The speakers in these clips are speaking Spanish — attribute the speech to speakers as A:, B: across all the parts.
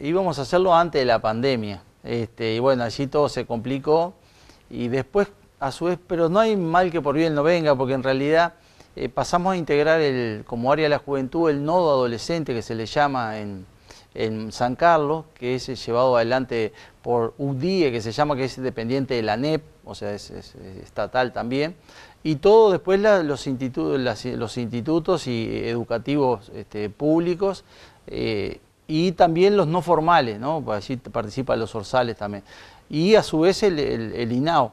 A: íbamos a hacerlo antes de la pandemia. Este, y bueno, allí todo se complicó. Y después, a su vez, pero no hay mal que por bien no venga, porque en realidad eh, pasamos a integrar el, como área de la juventud el nodo adolescente que se le llama en, San Carlos, que es eh, llevado adelante por UDIE, que se llama, que es dependiente de la NEP o sea, es, estatal también, y todo después los, institutos, los institutos y educativos este, públicos eh, y también los no formales, ¿no? Pues allí participan los orsales también, y a su vez el, INAO.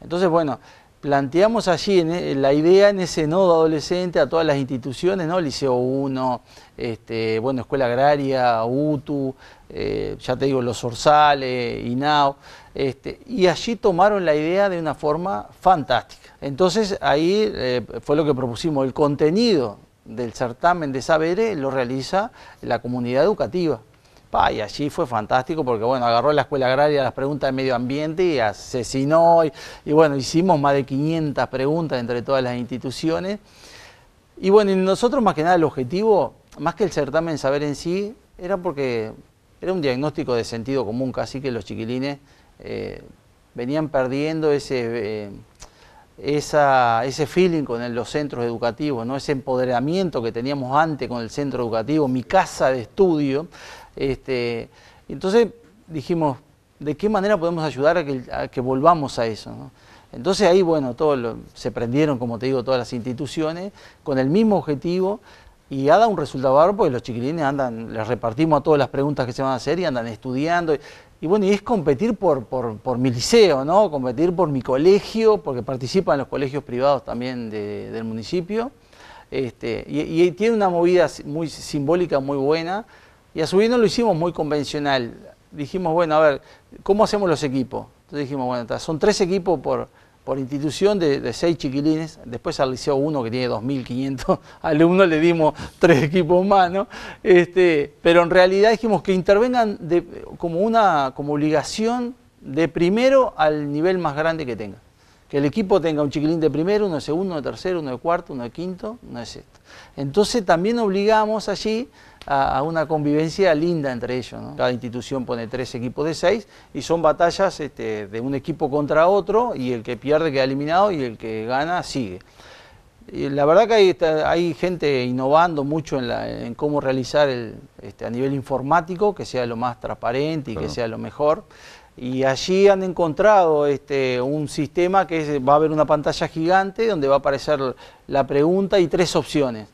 A: Entonces, bueno, planteamos allí la idea en ese nodo adolescente a todas las instituciones, ¿no? Liceo 1, este, bueno, Escuela Agraria, UTU, eh, ya te digo, los Orsales, INAO, este, y allí tomaron la idea de una forma fantástica. Entonces ahí eh, fue lo que propusimos, el contenido del certamen de saberes lo realiza la comunidad educativa. y allí fue fantástico porque bueno, agarró la escuela agraria las preguntas de medio ambiente y asesinó. Y, bueno, hicimos más de 500 preguntas entre todas las instituciones. Y bueno, nosotros más que nada el objetivo, más que el certamen saber en sí, era porque era un diagnóstico de sentido común casi que los chiquilines eh, venían perdiendo ese... Eh, ese feeling con los centros educativos, ¿no? ese empoderamiento que teníamos antes con el centro educativo, mi casa de estudio. Este, entonces dijimos, ¿de qué manera podemos ayudar a que, volvamos a eso? Entonces ahí, bueno, todo se prendieron, como te digo, todas las instituciones con el mismo objetivo y ha dado un resultado bárbaro porque los chiquilines andan, les repartimos a todas las preguntas que se van a hacer y andan estudiando. Y, bueno, y es competir por, mi liceo, ¿no? Competir por mi colegio, porque participan los colegios privados también del municipio. Este, y, y, tiene una movida muy simbólica, muy buena. Y a su vez no lo hicimos muy convencional. Dijimos, bueno, a ver, ¿cómo hacemos los equipos? Entonces dijimos, bueno, son tres equipos por, por institución de, seis chiquilines, después al Liceo uno que tiene 2.500 alumnos le dimos tres equipos más, ¿no? Este, pero en realidad dijimos que intervengan como una como obligación de primero al nivel más grande que tenga. Que el equipo tenga un chiquilín de primero, uno de segundo, uno de tercero, uno de cuarto, uno de quinto, uno de sexto. Entonces también obligamos allí a, una convivencia linda entre ellos. Cada institución pone tres equipos de seis y son batallas este, de un equipo contra otro y el que pierde queda eliminado y el que gana sigue. la verdad que hay, gente innovando mucho en, cómo realizar este, a nivel informático, que sea lo más transparente y que sea lo mejor. Y allí han encontrado este, un sistema que va a haber una pantalla gigante donde va a aparecer la pregunta y tres opciones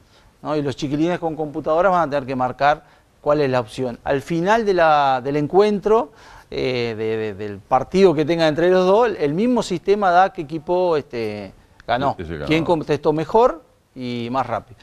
A: y los chiquilines con computadoras van a tener que marcar cuál es la opción. Al final del encuentro, eh, del partido que tenga entre los dos, el mismo sistema da qué equipo este, ganó, quién contestó mejor y más rápido.